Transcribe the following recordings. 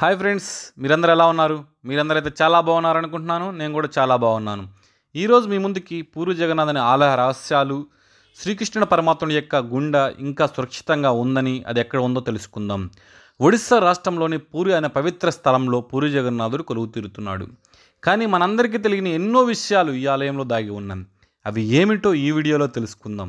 hi friends మీరందరూ ఎలా ఉన్నారు మీరందరూ అయితే చాలా బాగున్నారు అనుకుంటున్నాను నేను కూడా చాలా బాగున్నాను ఈరోజు మీ ముందుకి పూర్వ జగన్నాథని ఆలయ రహస్యాలు శ్రీకృష్ణుని పరమాత్ముడి యొక్క గుండె ఇంకా సురక్షితంగా ఉందని అది ఎక్కడ ఉందో తెలుసుకుందాం ఒడిస్సా రాష్ట్రంలోని పూరి అనే పవిత్ర స్థలంలో పూరి జగన్నాథుడు కొలువు తీరుతున్నాడు కానీ మనందరికీ తెలియని ఎన్నో విషయాలు ఈ ఆలయంలో దాగి ఉన్నాయి అవి ఏమిటో ఈ వీడియోలో తెలుసుకుందాం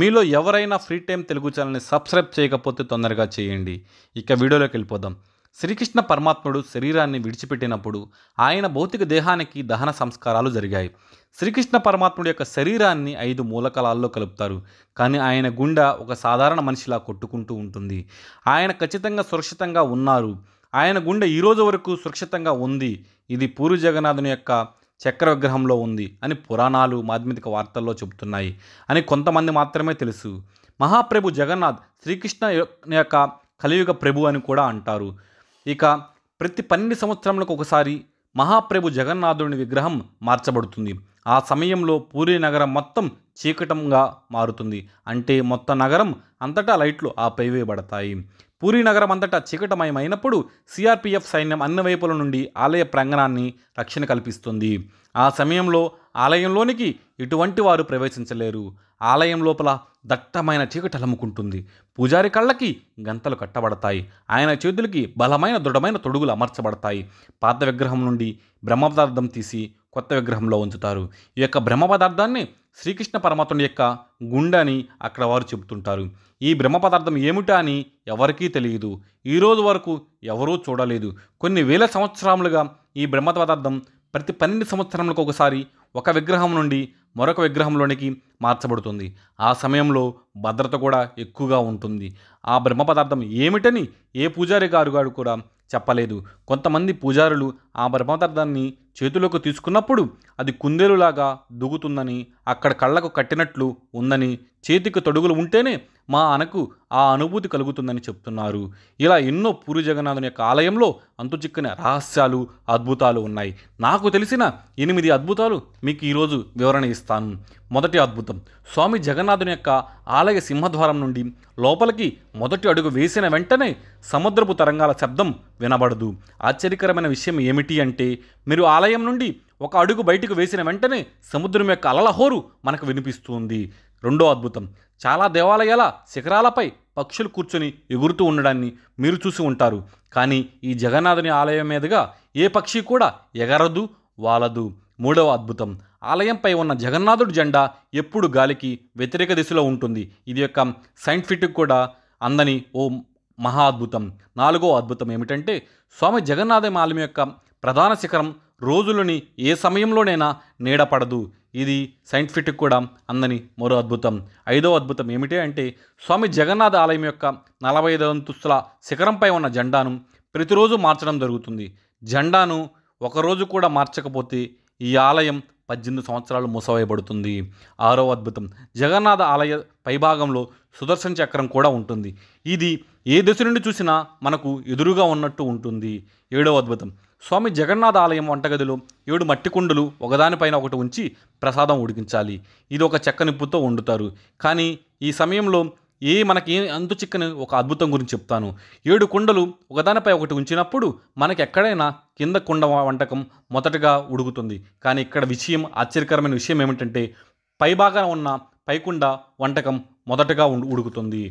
మీలో ఎవరైనా ఫ్రీ టైం తెలుగు ఛానల్ని సబ్స్క్రైబ్ చేయకపోతే తొందరగా చేయండి ఇక వీడియోలోకి వెళ్ళిపోదాం శ్రీకృష్ణ పరమాత్ముడు శరీరాన్ని విడిచిపెట్టినప్పుడు ఆయన భౌతిక దేహానికి దహన సంస్కారాలు జరిగాయి శ్రీకృష్ణ పరమాత్ముడి యొక్క శరీరాన్ని ఐదు మూలకలాల్లో కలుపుతారు కానీ ఆయన గుండె ఒక సాధారణ మనిషిలా కొట్టుకుంటూ ఉంటుంది ఆయన ఖచ్చితంగా సురక్షితంగా ఉన్నారు ఆయన గుండె ఈరోజు వరకు సురక్షితంగా ఉంది ఇది పూరి జగన్నాథుని యొక్క చక్ర విగ్రహంలో ఉంది అని పురాణాలు మాధ్యమిక వార్తల్లో చెబుతున్నాయి అని కొంతమంది మాత్రమే తెలుసు మహాప్రభు జగన్నాథ్ శ్రీకృష్ణ యొక్క కలియుగ ప్రభు అని కూడా అంటారు ఇక ప్రతి పన్నెండు సంవత్సరములకు ఒకసారి మహాప్రభు జగన్నాథుని విగ్రహం మార్చబడుతుంది ఆ సమయంలో పూరి నగరం మొత్తం చీకటంగా మారుతుంది అంటే మొత్తం నగరం అంతటా లైట్లు ఆపైవేయబడతాయి పూరి నగరం అంతటా చీకటమయమైనప్పుడు సిఆర్పిఎఫ్ సైన్యం అన్ని వైపుల నుండి ఆలయ ప్రాంగణాన్ని రక్షణ కల్పిస్తుంది ఆ సమయంలో ఆలయంలోనికి ఇటువంటి వారు ప్రవేశించలేరు ఆలయం లోపల దట్టమైన చీకటి అలముకుంటుంది పూజారి కళ్ళకి గంతలు కట్టబడతాయి ఆయన చేతులకి బలమైన దృఢమైన తొడుగులు అమర్చబడతాయి పాత విగ్రహం నుండి బ్రహ్మపదార్థం తీసి కొత్త విగ్రహంలో ఉంచుతారు ఈ యొక్క బ్రహ్మ పదార్థాన్ని శ్రీకృష్ణ పరమాత్ముడి యొక్క గుండె అని అక్కడ వారు చెబుతుంటారు ఈ బ్రహ్మ పదార్థం ఏమిటా అని ఎవరికీ తెలియదు ఈరోజు వరకు ఎవరూ చూడలేదు కొన్ని వేల సంవత్సరాలుగా ఈ బ్రహ్మ పదార్థం ప్రతి పన్నెండు సంవత్సరములకు ఒకసారి ఒక విగ్రహం నుండి మరొక విగ్రహంలోనికి మార్చబడుతుంది ఆ సమయంలో భద్రత కూడా ఎక్కువగా ఉంటుంది ఆ బ్రహ్మ పదార్థం ఏమిటని ఏ పూజారి గారు గారు కూడా చెప్పలేదు కొంతమంది పూజారులు ఆ బ్రహ్మ పదార్థాన్ని చేతులకు తీసుకున్నప్పుడు అది కుందేలులాగా దుగుతుందని అక్కడ కళ్ళకు కట్టినట్లు ఉందని చేతికి తొడుగులు ఉంటేనే మా అనకు ఆ అనుభూతి కలుగుతుందని చెప్తున్నారు ఇలా ఎన్నో పూరి జగన్నాథుని యొక్క ఆలయంలో అంతుచిక్కని రహస్యాలు అద్భుతాలు ఉన్నాయి నాకు తెలిసిన ఎనిమిది అద్భుతాలు మీకు ఈరోజు వివరణ ఇస్తాను మొదటి అద్భుతం స్వామి జగన్నాథుని యొక్క ఆలయ సింహద్వారం నుండి లోపలికి మొదటి అడుగు వేసిన వెంటనే సముద్రపు తరంగాల శబ్దం వినబడదు ఆశ్చర్యకరమైన విషయం ఏమిటి అంటే మీరు ఆలయ ఆలయం నుండి ఒక అడుగు బయటకు వేసిన వెంటనే సముద్రం యొక్క అలలహోరు మనకు వినిపిస్తుంది రెండో అద్భుతం చాలా దేవాలయాల శిఖరాలపై పక్షులు కూర్చొని ఎగురుతూ ఉండడాన్ని మీరు చూసి ఉంటారు కానీ ఈ జగన్నాథుని ఆలయం మీదుగా ఏ పక్షి కూడా ఎగరదు వాలదు మూడవ అద్భుతం ఆలయంపై ఉన్న జగన్నాథుడి జెండా ఎప్పుడు గాలికి వ్యతిరేక దిశలో ఉంటుంది ఇది యొక్క సైంటిఫిక్ కూడా అందని ఓ మహా అద్భుతం నాలుగో అద్భుతం ఏమిటంటే స్వామి జగన్నాథ ఆలయం యొక్క ప్రధాన శిఖరం రోజులని ఏ సమయంలోనైనా నీడపడదు ఇది సైంటిఫిక్ కూడా అందని మరో అద్భుతం ఐదో అద్భుతం ఏమిటి అంటే స్వామి జగన్నాథ ఆలయం యొక్క నలభై ఐదు అంతుస్తుల శిఖరంపై ఉన్న జెండాను ప్రతిరోజు మార్చడం జరుగుతుంది జెండాను ఒకరోజు కూడా మార్చకపోతే ఈ ఆలయం పద్దెనిమిది సంవత్సరాలు మూసవేయబడుతుంది ఆరో అద్భుతం జగన్నాథ ఆలయ పైభాగంలో సుదర్శన చక్రం కూడా ఉంటుంది ఇది ఏ దశ నుండి చూసినా మనకు ఎదురుగా ఉన్నట్టు ఉంటుంది ఏడవ అద్భుతం స్వామి జగన్నాథ ఆలయం వంటగదిలో ఏడు మట్టి కుండలు ఒకదానిపైన ఒకటి ఉంచి ప్రసాదం ఉడికించాలి ఇది ఒక చెక్క నిప్పుతో వండుతారు కానీ ఈ సమయంలో ఏ మనకి అంతు చిక్కని ఒక అద్భుతం గురించి చెప్తాను ఏడు కుండలు ఒకదానిపై ఒకటి ఉంచినప్పుడు మనకి ఎక్కడైనా కింద కుండ వంటకం మొదటగా ఉడుగుతుంది కానీ ఇక్కడ విషయం ఆశ్చర్యకరమైన విషయం ఏమిటంటే పైభాగాన ఉన్న పైకుండ వంటకం మొదటగా ఉడుకుతుంది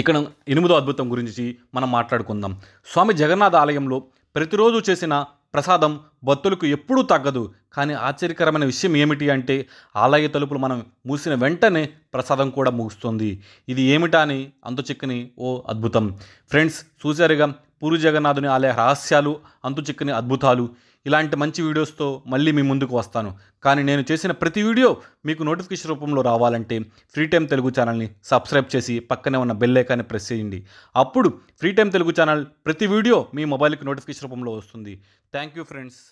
ఇక్కడ ఎనిమిదో అద్భుతం గురించి మనం మాట్లాడుకుందాం స్వామి జగన్నాథ్ ఆలయంలో ప్రతిరోజు చేసిన ప్రసాదం భక్తులకు ఎప్పుడూ తగ్గదు కానీ ఆశ్చర్యకరమైన విషయం ఏమిటి అంటే ఆలయ తలుపులు మనం మూసిన వెంటనే ప్రసాదం కూడా ముగుస్తుంది ఇది ఏమిటా అని అంతు చిక్కని ఓ అద్భుతం ఫ్రెండ్స్ చూశారుగా పూరి జగన్నాథుని ఆలయ రహస్యాలు అంతుచిక్కని అద్భుతాలు ఇలాంటి మంచి వీడియోస్తో మళ్ళీ మీ ముందుకు వస్తాను కానీ నేను చేసిన ప్రతి వీడియో మీకు నోటిఫికేషన్ రూపంలో రావాలంటే ఫ్రీ టైం తెలుగు ఛానల్ని సబ్స్క్రైబ్ చేసి పక్కనే ఉన్న బెల్ ఐకాన్ని ప్రెస్ చేయండి అప్పుడు ఫ్రీ టైం తెలుగు ఛానల్ ప్రతి వీడియో మీ మొబైల్కి నోటిఫికేషన్ రూపంలో వస్తుంది థ్యాంక్ యూ ఫ్రెండ్స్